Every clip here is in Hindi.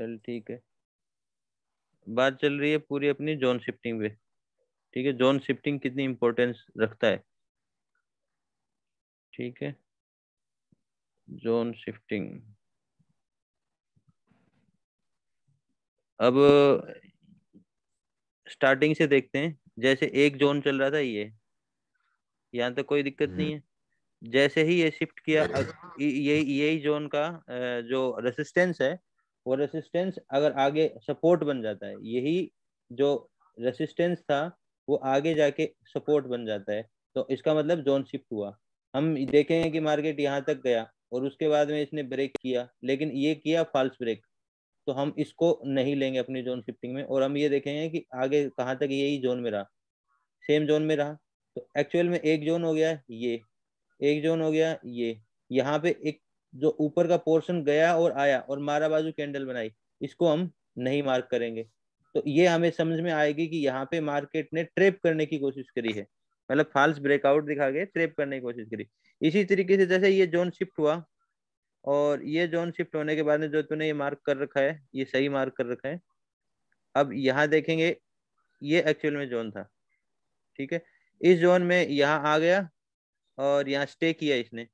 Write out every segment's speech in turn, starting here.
चल ठीक है बात चल रही है पूरी अपनी जोन शिफ्टिंग पे ठीक है जोन शिफ्टिंग कितनी इम्पोर्टेंस रखता है ठीक है जोन शिफ्टिंग अब स्टार्टिंग से देखते हैं जैसे एक जोन चल रहा था ये यहाँ तक कोई दिक्कत नहीं है जैसे ही ये शिफ्ट किया ये यही जोन का जो रेसिस्टेंस है वो रेसिस्टेंस अगर आगे सपोर्ट बन जाता है यही जो रेसिस्टेंस था वो आगे जाके सपोर्ट बन जाता है तो इसका मतलब जोन शिफ्ट हुआ हम देखेंगे कि मार्केट यहाँ तक गया और उसके बाद में इसने ब्रेक किया लेकिन ये किया फॉल्स ब्रेक तो हम इसको नहीं लेंगे अपनी जोन शिफ्टिंग में और हम ये देखेंगे कि आगे कहाँ तक यही जोन में रहा सेम जोन में रहा तो एक्चुअल में एक जोन हो गया ये एक जोन हो गया ये यहाँ पे एक जो ऊपर का पोर्शन गया और आया और मारा बाजू कैंडल बनाई इसको हम नहीं मार्क करेंगे तो ये हमें समझ में आएगी कि यहाँ पे मार्केट ने ट्रेप करने की कोशिश करी है मतलब फाल्स ब्रेकआउट दिखा के ट्रेप करने की कोशिश करी इसी तरीके से जैसे ये जोन शिफ्ट हुआ और ये जोन शिफ्ट होने के बाद में जो तूने ये मार्क कर रखा है ये सही मार्क कर रखा है अब यहाँ देखेंगे ये एक्चुअल में जोन था ठीक है इस जोन में यहाँ आ गया और यहाँ स्टे किया इसने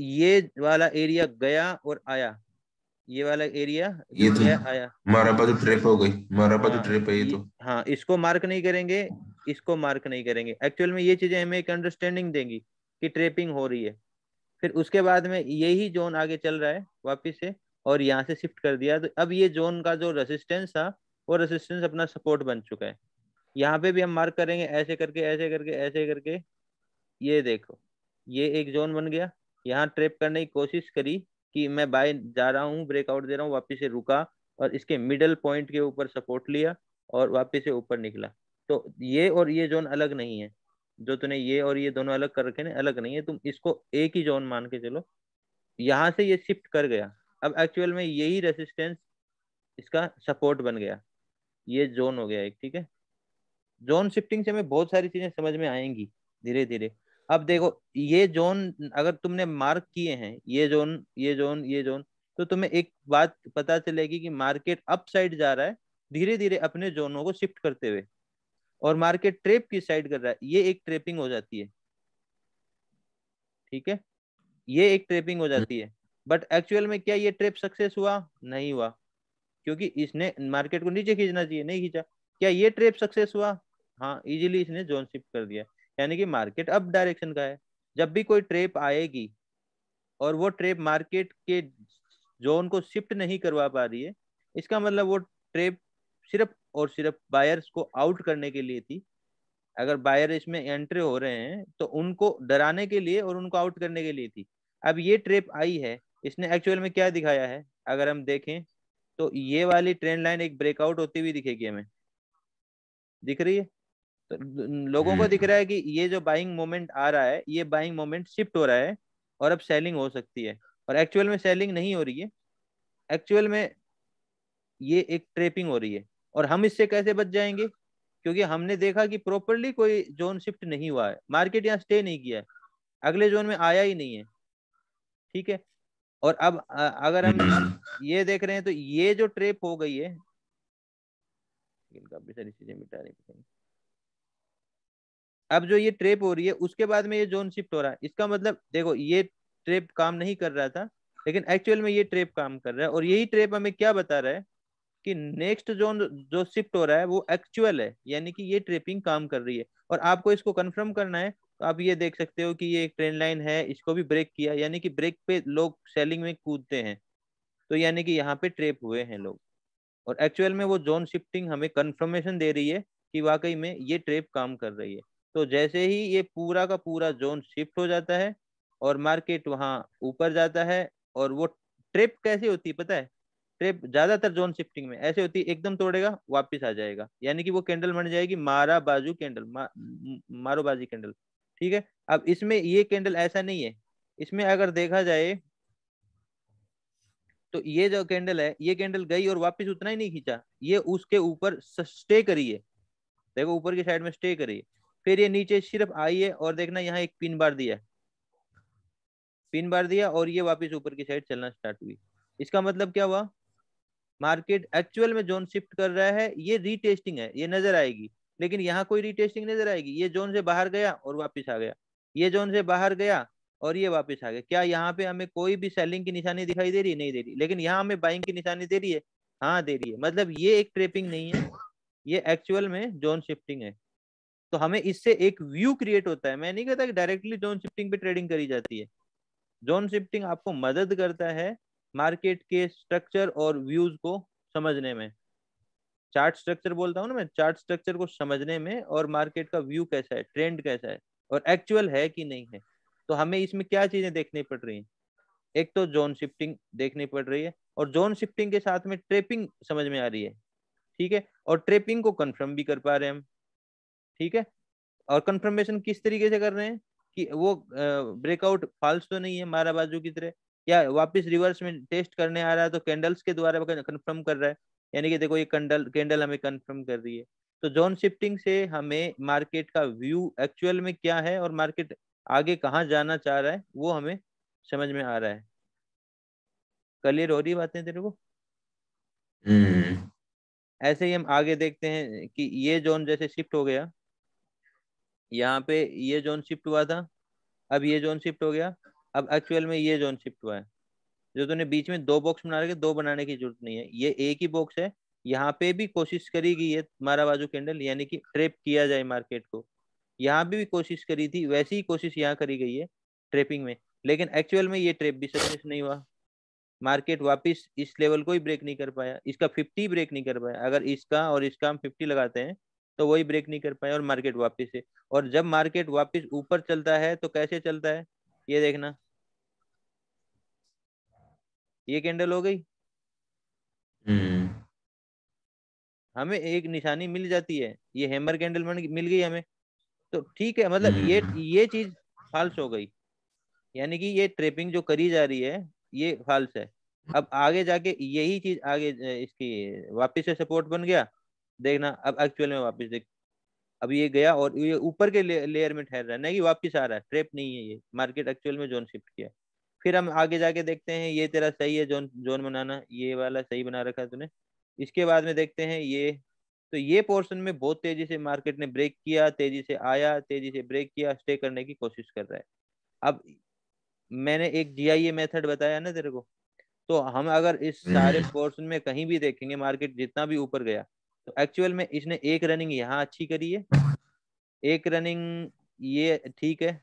ये वाला एरिया गया और आया ये वाला एरिया ये तो आया मारा तो ट्रिप हो गई मारा तो हाँ, तो ट्रिप है ये तो हाँ इसको मार्क नहीं करेंगे इसको मार्क नहीं करेंगे एक्चुअल में ये चीजें हमें एक अंडरस्टैंडिंग देंगी कि ट्रेपिंग हो रही है फिर उसके बाद में यही जोन आगे चल रहा है वापिस से और यहाँ से शिफ्ट कर दिया तो अब ये जोन का जो रेसिस्टेंस था वो रेसिस्टेंस अपना सपोर्ट बन चुका है यहाँ पे भी हम मार्क करेंगे ऐसे करके ऐसे करके ऐसे करके ये देखो ये एक जोन बन गया यहाँ ट्रेप करने की कोशिश करी कि मैं बाय जा रहा हूँ ब्रेकआउट दे रहा हूँ वापिस से रुका और इसके मिडल पॉइंट के ऊपर सपोर्ट लिया और वापिस से ऊपर निकला तो ये और ये जोन अलग नहीं है जो तूने ये और ये दोनों अलग कर रखे ना अलग नहीं है तुम इसको एक ही जोन मान के चलो यहाँ से ये शिफ्ट कर गया अब एक्चुअल में यही रेसिस्टेंस इसका सपोर्ट बन गया ये जोन हो गया एक ठीक है जोन शिफ्टिंग से हमें बहुत सारी चीजें समझ में आएंगी धीरे धीरे अब देखो ये जोन अगर तुमने मार्क किए हैं ये जोन ये जोन ये जोन तो तुम्हें एक बात पता चलेगी कि मार्केट अप साइड जा रहा है धीरे धीरे अपने जोनों को शिफ्ट करते हुए और मार्केट ट्रेप की साइड कर रहा है ये एक ट्रेपिंग हो जाती है ठीक है ये एक ट्रेपिंग हो जाती है बट एक्चुअल में क्या ये ट्रेप सक्सेस हुआ नहीं हुआ क्योंकि इसने मार्केट को नीचे खींचना चाहिए नहीं खींचा क्या ये ट्रेप सक्सेस हुआ हाँ इजीली इसने जोन शिफ्ट कर दिया यानी कि मार्केट अप डायरेक्शन का है जब भी कोई ट्रेप आएगी और वो ट्रेप मार्केट के जोन को शिफ्ट नहीं करवा पा रही है इसका मतलब वो ट्रेप सिर्फ और सिर्फ बायर्स को आउट करने के लिए थी अगर बायर इसमें एंट्री हो रहे हैं तो उनको डराने के लिए और उनको आउट करने के लिए थी अब ये ट्रेप आई है इसने एक्चुअल में क्या दिखाया है अगर हम देखें तो ये वाली ट्रेंड लाइन एक ब्रेकआउट होती हुई दिखेगी हमें दिख रही है तो लोगों को हम्म, दिख हम्म। रहा है कि ये जो बाइंग मोमेंट आ रहा है ये बाइंग मोमेंट शिफ्ट हो रहा है और अब सेलिंग हो सकती है और एक्चुअल में सेलिंग नहीं हो रही है एक्चुअल में ये एक ट्रेपिंग हो रही है और हम इससे कैसे बच जाएंगे क्योंकि हमने देखा कि प्रॉपरली कोई जोन शिफ्ट नहीं हुआ है मार्केट यहाँ स्टे नहीं किया है अगले जोन में आया ही नहीं है ठीक है और अब अगर हम हम्म। ये देख रहे हैं तो ये जो ट्रेप हो गई है अब जो ये ट्रेप हो रही है उसके बाद में ये जोन शिफ्ट हो रहा है इसका मतलब देखो ये ट्रेप काम नहीं कर रहा था लेकिन एक्चुअल में ये ट्रेप काम कर रहा है और यही ट्रेप हमें क्या बता रहा है कि नेक्स्ट जोन जो शिफ्ट हो रहा है वो एक्चुअल है यानी कि ये ट्रेपिंग काम कर रही है और आपको इसको कन्फर्म करना है तो आप ये देख सकते हो कि ये एक ट्रेन लाइन है इसको भी ब्रेक किया यानी कि ब्रेक पे लोग सेलिंग में कूदते हैं तो यानी कि यहाँ पे ट्रेप हुए हैं लोग और एक्चुअल में वो जोन शिफ्टिंग हमें कन्फर्मेशन दे रही है कि वाकई में ये ट्रेप काम कर रही है तो जैसे ही ये पूरा का पूरा जोन शिफ्ट हो जाता है और मार्केट वहां ऊपर जाता है और वो ट्रिप कैसे होती है पता है ट्रिप ज्यादातर जोन शिफ्टिंग में ऐसे होती है एकदम तोड़ेगा वापस आ जाएगा यानी कि वो कैंडल बन जाएगी मारा बाजू कैंडल मा, मारो बाजी कैंडल ठीक है अब इसमें ये कैंडल ऐसा नहीं है इसमें अगर देखा जाए तो ये जो कैंडल है ये कैंडल गई और वापिस उतना ही नहीं खींचा ये उसके ऊपर स्टे करिए देखो ऊपर की साइड में स्टे करिए फिर ये नीचे सिर्फ आइए और देखना यहाँ एक पिन बार दिया पिन बार दिया और ये वापस ऊपर की साइड चलना स्टार्ट हुई इसका मतलब क्या हुआ मार्केट एक्चुअल में जोन शिफ्ट कर रहा है ये रीटेस्टिंग है ये नजर आएगी लेकिन यहाँ कोई रीटेस्टिंग नजर आएगी ये जोन से बाहर गया और वापिस आ गया ये जोन से बाहर गया और ये वापस आ गया क्या यहाँ पे हमें कोई भी सेलिंग की निशानी दिखाई दे रही है नहीं दे रही लेकिन यहाँ हमें बाइंग की निशानी दे रही है हाँ दे रही है मतलब ये एक ट्रेपिंग नहीं है ये एक्चुअल में जोन शिफ्टिंग है तो हमें इससे एक व्यू क्रिएट होता है मैं नहीं कहता कि डायरेक्टली जोन शिफ्टिंग पे ट्रेडिंग करी जाती है जोन शिफ्टिंग आपको मदद करता है मार्केट के स्ट्रक्चर और व्यूज को समझने में चार्ट स्ट्रक्चर बोलता हूँ ना मैं चार्ट स्ट्रक्चर को समझने में और मार्केट का व्यू कैसा है ट्रेंड कैसा है और एक्चुअल है कि नहीं है तो हमें इसमें क्या चीजें देखनी पड़ रही हैं एक तो जोन शिफ्टिंग देखनी पड़ रही है और जोन शिफ्टिंग के साथ में ट्रेपिंग समझ में आ रही है ठीक है और ट्रेपिंग को कंफर्म भी कर पा रहे हैं हम ठीक है और कंफर्मेशन किस तरीके से कर रहे हैं कि वो ब्रेकआउट फॉल्स तो नहीं है मारा बाजू की तरह या वापस रिवर्स में टेस्ट करने आ रहा है तो कैंडल्स के द्वारा कंफर्म कर रहा है यानी कि देखो ये कैंडल कैंडल हमें कंफर्म कर रही है तो जोन शिफ्टिंग से हमें मार्केट का व्यू एक्चुअल में क्या है और मार्केट आगे कहाँ जाना चाह रहा है वो हमें समझ में आ रहा है क्लियर हो रही बातें तेरे को हम्म। ऐसे ही हम आगे देखते हैं कि ये जोन जैसे शिफ्ट हो गया यहाँ पे ये जोन शिफ्ट हुआ था अब ये जोन शिफ्ट हो गया अब एक्चुअल में ये जोन शिफ्ट हुआ है जो तुमने बीच में दो बॉक्स बना रखे दो बनाने की जरूरत नहीं है ये एक ही बॉक्स है यहाँ पे भी कोशिश करी गई है मारा बाजू कैंडल यानी कि ट्रेप किया जाए मार्केट को यहाँ भी, भी कोशिश करी थी वैसी ही कोशिश यहाँ करी गई है ट्रेपिंग में लेकिन एक्चुअल में ये ट्रेप भी सक्सेस नहीं हुआ मार्केट वापस इस लेवल को ही ब्रेक नहीं कर पाया इसका फिफ्टी ब्रेक नहीं कर पाया अगर इसका और इसका हम फिफ्टी लगाते हैं तो वही ब्रेक नहीं कर पाए और मार्केट वापिस से और जब मार्केट वापिस ऊपर चलता है तो कैसे चलता है ये देखना ये कैंडल हो गई हम्म। हमें एक निशानी मिल जाती है ये हैमर कैंडल मिल गई हमें तो ठीक है मतलब ये हम्म। ये चीज फाल्स हो गई यानी कि ये ट्रेपिंग जो करी जा रही है ये फाल्स है अब आगे जाके यही चीज आगे इसकी वापिस से सपोर्ट बन गया देखना अब एक्चुअल में वापस देख अब ये गया और ये ऊपर के ले, लेयर में ठहर रहा है ना कि वापस आ रहा है ट्रेप नहीं है ये मार्केट एक्चुअल में जोन शिफ्ट किया फिर हम आगे जाके देखते हैं ये तेरा सही है जोन जोन बनाना ये वाला सही बना रखा है तूने इसके बाद में देखते हैं ये तो ये पोर्शन में बहुत तेजी से मार्केट ने ब्रेक किया तेजी से आया तेजी से ब्रेक किया स्टे करने की कोशिश कर रहा है अब मैंने एक जी आई ए मेथड बताया ना तेरे को तो हम अगर इस सारे पोर्शन हम्म। में कहीं भी देखेंगे मार्केट जितना भी ऊपर गया तो एक्चुअल में इसने एक रनिंग यहाँ अच्छी करी है एक रनिंग ये ठीक है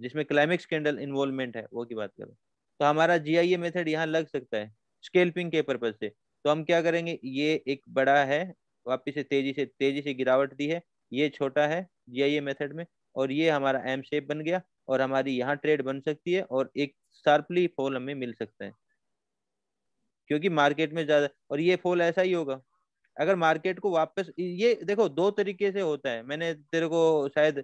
जिसमें क्लाइमेक्स कैंडल इन्वॉल्वमेंट है वो की बात करें तो हमारा जी आई ए मेथड यहाँ लग सकता है स्केल्पिंग के पर्पज से तो हम क्या करेंगे ये एक बड़ा है वापिस से तेजी से तेजी से गिरावट दी है ये छोटा है जी आई ए मेथड में और ये हमारा एम शेप बन गया और हमारी यहाँ ट्रेड बन सकती है और एक शार्पली फॉल हमें मिल सकता है क्योंकि मार्केट में ज़्यादा और ये फॉल ऐसा ही होगा अगर मार्केट को वापस ये देखो दो तरीके से होता है मैंने तेरे को शायद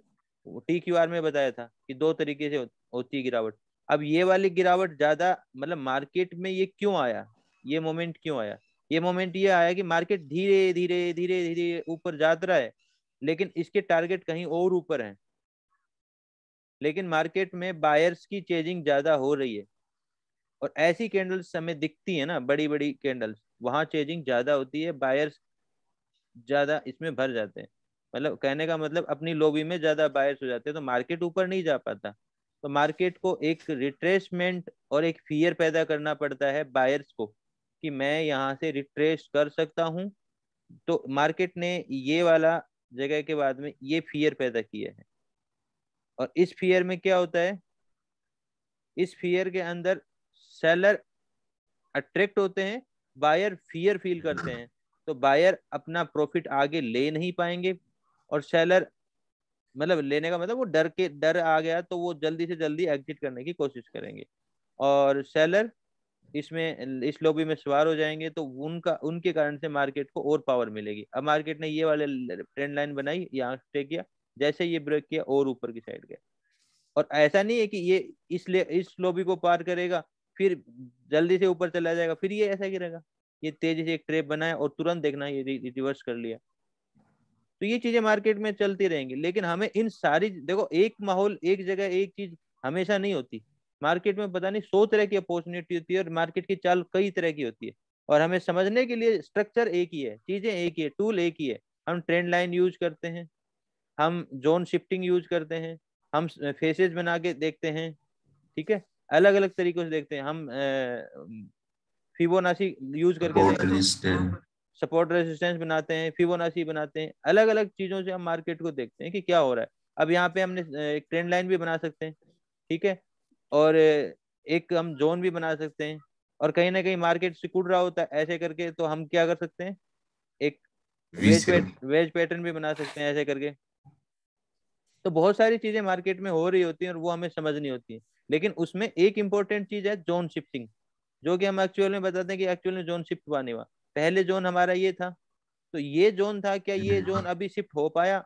टी क्यू आर में बताया था कि दो तरीके से होती है गिरावट अब ये वाली गिरावट ज्यादा मतलब मार्केट में ये क्यों आया ये मोमेंट क्यों आया ये मोमेंट ये आया कि मार्केट धीरे धीरे धीरे धीरे ऊपर जा रहा है लेकिन इसके टारगेट कहीं और ऊपर हैं लेकिन मार्केट में बायर्स की चेजिंग ज्यादा हो रही है और ऐसी कैंडल्स हमें दिखती है ना बड़ी बड़ी कैंडल्स वहाँ चेजिंग ज़्यादा होती है बायर्स ज़्यादा इसमें भर जाते हैं मतलब कहने का मतलब अपनी लोबी में ज़्यादा बायर्स हो जाते हैं तो मार्केट ऊपर नहीं जा पाता तो मार्केट को एक रिट्रेसमेंट और एक फियर पैदा करना पड़ता है बायर्स को कि मैं यहाँ से रिट्रेस कर सकता हूँ तो मार्केट ने ये वाला जगह के बाद में ये फियर पैदा किया है और इस फियर में क्या होता है इस फियर के अंदर सेलर अट्रैक्ट होते हैं बायर फियर फील करते हैं तो बायर अपना प्रॉफिट आगे ले नहीं पाएंगे और सेलर मतलब लेने का मतलब वो डर के डर आ गया तो वो जल्दी से जल्दी एग्जिट करने की कोशिश करेंगे और सेलर इसमें इस लोबी में सवार हो जाएंगे तो उनका उनके कारण से मार्केट को और पावर मिलेगी अब मार्केट ने ये वाले ट्रेंड लाइन बनाई यहाँ स्टे किया जैसे ये ब्रेक किया और ऊपर की साइड गया और ऐसा नहीं है कि ये इस इस लोबी को पार करेगा फिर जल्दी से ऊपर चला जाएगा फिर ये ऐसा गिरेगा ये तेजी से एक ट्रेप बनाए और तुरंत देखना ये रिवर्स कर लिया तो ये चीजें मार्केट में चलती रहेंगी लेकिन हमें इन सारी देखो एक माहौल एक जगह एक चीज हमेशा नहीं होती मार्केट में पता नहीं सौ तरह की अपॉर्चुनिटी होती है और मार्केट की चाल कई तरह की होती है और हमें समझने के लिए स्ट्रक्चर एक ही है चीजें एक ही है टूल एक ही है हम ट्रेंड लाइन यूज करते हैं हम जोन शिफ्टिंग यूज करते हैं हम फेसेस बना के देखते हैं ठीक है अलग अलग तरीकों से देखते हैं हम फिबोनाची यूज करके सपोर्ट रेजिस्टेंस बनाते हैं फिबोनाची बनाते हैं अलग अलग चीजों से हम मार्केट को देखते हैं कि क्या हो रहा है अब यहाँ पे हमने एक ट्रेंड लाइन भी बना सकते हैं ठीक है और एक हम जोन भी बना सकते हैं और कहीं ना कहीं मार्केट सिकुड़ रहा होता है ऐसे करके तो हम क्या कर सकते हैं एक वेज वेज पैटर्न भी बना सकते हैं ऐसे करके तो बहुत सारी चीजें मार्केट में हो रही होती हैं और वो हमें समझ नहीं होती है लेकिन उसमें एक इंपॉर्टेंट चीज है जोन शिफ्टिंग जो कि हम एक्चुअल में बताते हैं कि एक्चुअल में जोन शिफ्ट हुआ नहीं हुआ पहले जोन हमारा ये था तो ये जोन था क्या ये जोन हम्म। अभी शिफ्ट हो पाया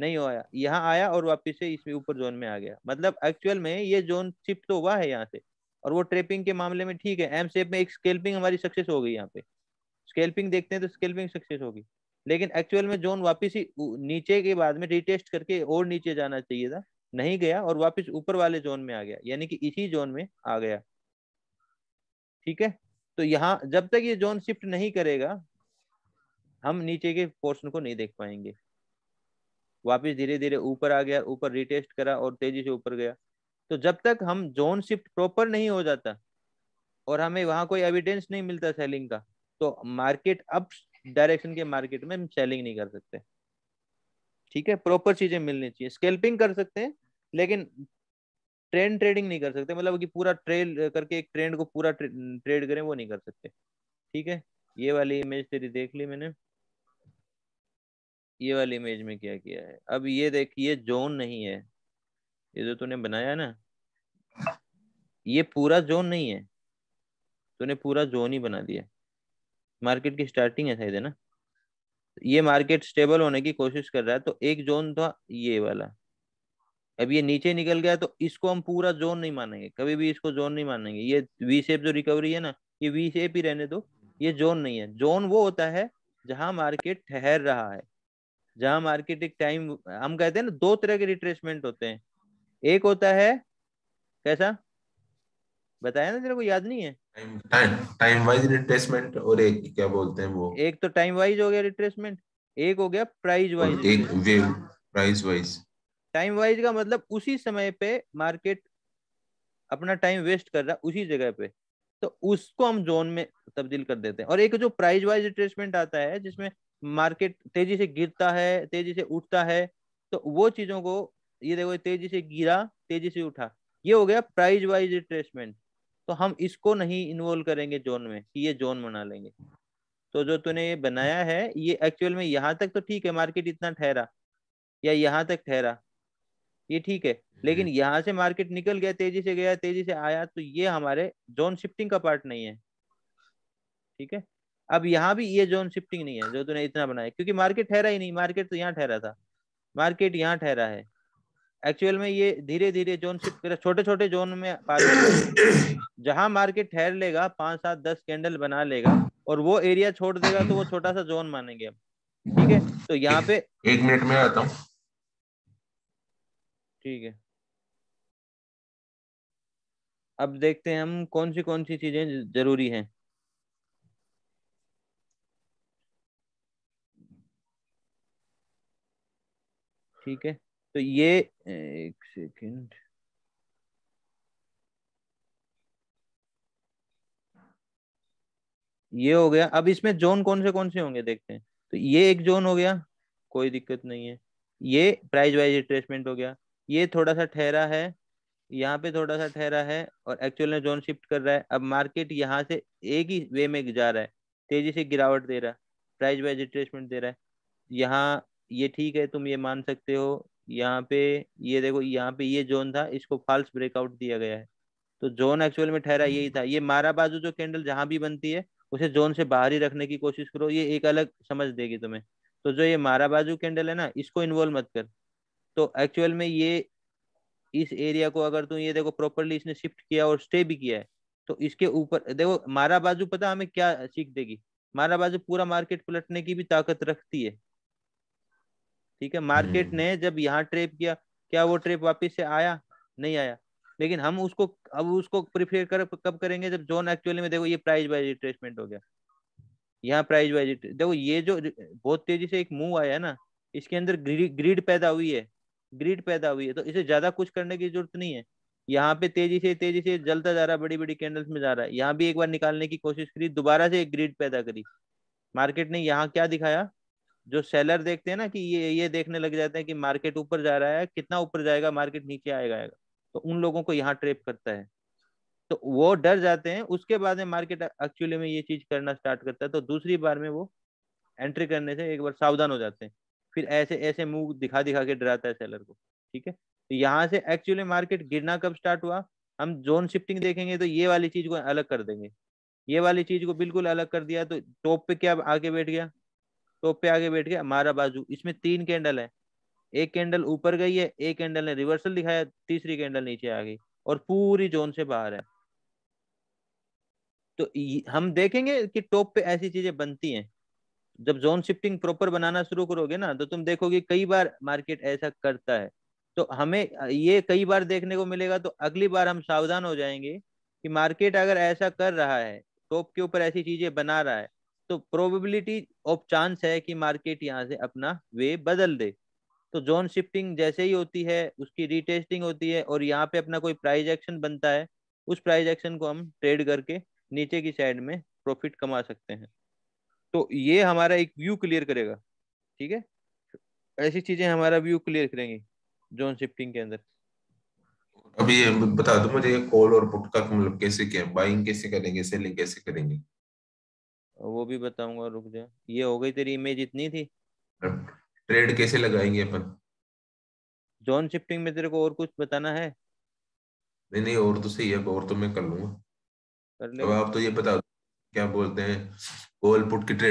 नहीं हो आया यहाँ आया और वापिस से इसमें ऊपर जोन में आ गया मतलब एक्चुअल में ये जोन शिफ्ट तो हुआ है यहाँ से और वो ट्रेपिंग के मामले में ठीक है एम शेप में एक स्केल्पिंग हमारी सक्सेस हो गई यहाँ पे स्केल्पिंग देखते हैं तो स्केल्पिंग सक्सेस होगी लेकिन एक्चुअल में जोन वापिस ही नीचे के बाद में रिटेस्ट करके और नीचे जाना चाहिए था नहीं गया और वापस ऊपर वाले जोन में आ गया यानी कि इसी जोन में आ गया ठीक है तो यहाँ जब तक ये जोन शिफ्ट नहीं करेगा हम नीचे के पोर्शन को नहीं देख पाएंगे वापस धीरे धीरे ऊपर आ गया ऊपर रिटेस्ट करा और तेजी से ऊपर गया तो जब तक हम जोन शिफ्ट प्रॉपर नहीं हो जाता और हमें वहां कोई एविडेंस नहीं मिलता सेलिंग का तो मार्केट अप डायरेक्शन के मार्केट में हम सेलिंग नहीं कर सकते ठीक है प्रॉपर चीजें मिलनी चाहिए स्केल्पिंग कर सकते हैं लेकिन ट्रेंड ट्रेडिंग नहीं कर सकते मतलब कि पूरा ट्रेल करके एक ट्रेंड को पूरा ट्रेड करें वो नहीं कर सकते ठीक है ये वाली इमेज तेरी देख ली मैंने ये वाली इमेज में क्या किया है अब ये देख ये जोन नहीं है ये जो तूने बनाया ना ये पूरा जोन नहीं है तूने पूरा जोन ही बना दिया मार्केट की स्टार्टिंग है शायद है ना ये मार्केट स्टेबल होने की कोशिश कर रहा है तो एक जोन था ये वाला अब ये नीचे निकल गया तो इसको हम पूरा जोन नहीं मानेंगे कभी भी इसको जोन नहीं मानेंगे ये वी शेप जो रिकवरी है ना ये वी शेप ही रहने दो ये जोन नहीं है जोन वो होता है जहां मार्केट ठहर रहा है जहां मार्केट एक टाइम हम कहते हैं ना दो तरह के रिट्रेसमेंट होते हैं एक होता है कैसा बताया ना तेरे को याद नहीं है टाइम टाइम वाइज रिट्रेसमेंट और एक क्या बोलते हैं वो एक तो टाइम वाइज हो गया रिट्रेसमेंट एक हो गया प्राइस वाइज एक प्राइस वाइज टाइम वाइज का मतलब उसी समय पे मार्केट अपना टाइम वेस्ट कर रहा है उसी जगह पे तो उसको हम जोन में तब्दील कर देते हैं और एक जो प्राइज वाइज रिट्रेसमेंट आता है जिसमें मार्केट तेजी से गिरता है तेजी से उठता है तो वो चीजों को ये देखो तेजी से गिरा तेजी से उठा ये हो गया प्राइज वाइज रिट्रेसमेंट तो हम इसको नहीं इन्वॉल्व करेंगे जोन में कि ये जोन बना लेंगे तो जो तूने ये बनाया है ये एक्चुअल में यहाँ तक तो ठीक है मार्केट इतना ठहरा या यहाँ तक ठहरा ये ठीक है हम्म। लेकिन यहाँ से मार्केट निकल गया तेजी से गया तेजी से आया तो ये हमारे जोन शिफ्टिंग का पार्ट नहीं है ठीक है अब यहाँ भी ये जोन शिफ्टिंग नहीं है जो तूने इतना बनाया क्योंकि मार्केट ठहरा ही नहीं मार्केट तो यहाँ ठहरा था मार्केट यहाँ ठहरा है एक्चुअल में ये धीरे धीरे जोन शिफ्ट कर छोटे छोटे जोन में जहां मार्केट ठहर लेगा पांच सात दस कैंडल बना लेगा और वो एरिया छोड़ देगा तो वो छोटा सा जोन मानेंगे हम ठीक है तो यहाँ पे एक मिनट में आता हूँ ठीक है अब देखते हैं हम कौन सी कौन सी चीजें जरूरी हैं ठीक है तो ये एक सेकंड ये हो गया अब इसमें जोन कौन से कौन से होंगे देखते हैं तो ये एक जोन हो गया कोई दिक्कत नहीं है ये प्राइज वाइज एडजस्टमेंट हो गया ये थोड़ा सा ठहरा है यहाँ पे थोड़ा सा ठहरा है और एक्चुअल में जोन शिफ्ट कर रहा है अब मार्केट यहाँ से एक ही वे में जा रहा है तेजी से गिरावट दे रहा है प्राइस वाइज रिट्रेसमेंट दे रहा है यहाँ ये ठीक है तुम ये मान सकते हो यहाँ पे ये देखो यहाँ पे ये जोन था इसको फॉल्स ब्रेकआउट दिया गया है तो जोन एक्चुअल में ठहरा यही था ये मारा बाजू जो कैंडल जहाँ भी बनती है उसे जोन से बाहर ही रखने की कोशिश करो ये एक अलग समझ देगी तुम्हें तो जो ये मारा बाजू कैंडल है ना इसको इन्वॉल्व मत कर तो एक्चुअल में ये इस एरिया को अगर तुम ये देखो प्रॉपरली इसने शिफ्ट किया और स्टे भी किया है तो इसके ऊपर देखो मारा बाजू पता हमें क्या सीख देगी मारा बाजू पूरा मार्केट पलटने की भी ताकत रखती है ठीक है मार्केट हम्म। ने जब यहाँ ट्रेप किया क्या वो ट्रेप वापिस से आया नहीं आया लेकिन हम उसको अब उसको प्रिफेयर कर कब करेंगे जब जोन एक्चुअली में देखो ये प्राइस वाइज रिट्रेसमेंट हो गया यहाँ प्राइस वाइज देखो ये जो बहुत तेजी से एक मूव आया है ना इसके अंदर ग्रीड पैदा हुई है ग्रीड पैदा हुई है तो इसे ज्यादा कुछ करने की जरूरत नहीं है यहाँ पे तेजी से तेजी से जलता जा रहा है बड़ी बड़ी कैंडल्स में जा रहा है यहाँ भी एक बार निकालने की कोशिश करी दोबारा से एक ग्रीड पैदा करी मार्केट ने यहाँ क्या दिखाया जो सेलर देखते हैं ना कि ये ये देखने लग जाते हैं कि मार्केट ऊपर जा रहा है कितना ऊपर जाएगा मार्केट नीचे आएगा आएगा तो उन लोगों को यहाँ ट्रेप करता है तो वो डर जाते हैं उसके बाद में मार्केट एक्चुअली में ये चीज करना स्टार्ट करता है तो दूसरी बार में वो एंट्री करने से एक बार सावधान हो जाते हैं फिर ऐसे ऐसे मुंह दिखा दिखा के डराता है सेलर को ठीक है तो यहाँ से एक्चुअली मार्केट गिरना कब स्टार्ट हुआ हम जोन शिफ्टिंग देखेंगे तो ये वाली चीज को अलग कर देंगे ये वाली चीज को बिल्कुल अलग कर दिया तो टॉप पे क्या आगे बैठ गया टॉप पे आगे बैठ गया हमारा बाजू इसमें तीन कैंडल है एक कैंडल ऊपर गई है एक कैंडल ने रिवर्सल दिखाया तीसरी कैंडल नीचे आ गई और पूरी जोन से बाहर है तो हम देखेंगे कि टॉप पे ऐसी चीजें बनती हैं जब जोन शिफ्टिंग प्रॉपर बनाना शुरू करोगे ना तो तुम देखोगे कई बार मार्केट ऐसा करता है तो हमें ये कई बार देखने को मिलेगा तो अगली बार हम सावधान हो जाएंगे कि मार्केट अगर ऐसा कर रहा है टॉप के ऊपर ऐसी चीजें बना रहा है तो प्रोबेबिलिटी ऑफ चांस है कि मार्केट यहाँ से अपना वे बदल दे तो जोन शिफ्टिंग जैसे ही होती है उसकी रीटेस्टिंग होती है और यहाँ पे अपना कोई प्राइज एक्शन बनता है उस प्राइज एक्शन को हम ट्रेड करके नीचे की साइड में प्रॉफिट कमा सकते हैं तो ये हमारा एक व्यू क्लियर करेगा ठीक है ऐसी चीजें हमारा व्यू क्लियर करेंगी जोन शिफ्टिंग के अंदर अभी ये बता दो मुझे कॉल और पुट का मतलब कैसे क्या बाइंग कैसे करेंगे सेलिंग कैसे करेंगे वो भी बताऊंगा रुक जा ये हो गई तेरी इमेज इतनी थी ट्रेड कैसे लगाएंगे अपन जोन शिफ्टिंग में तेरे को और कुछ बताना है नहीं नहीं और तो सही है और तो मैं कर लूंगा कर ले अब आप तो ये बता क्या बोलते हैं कोलपुट की ट्रेड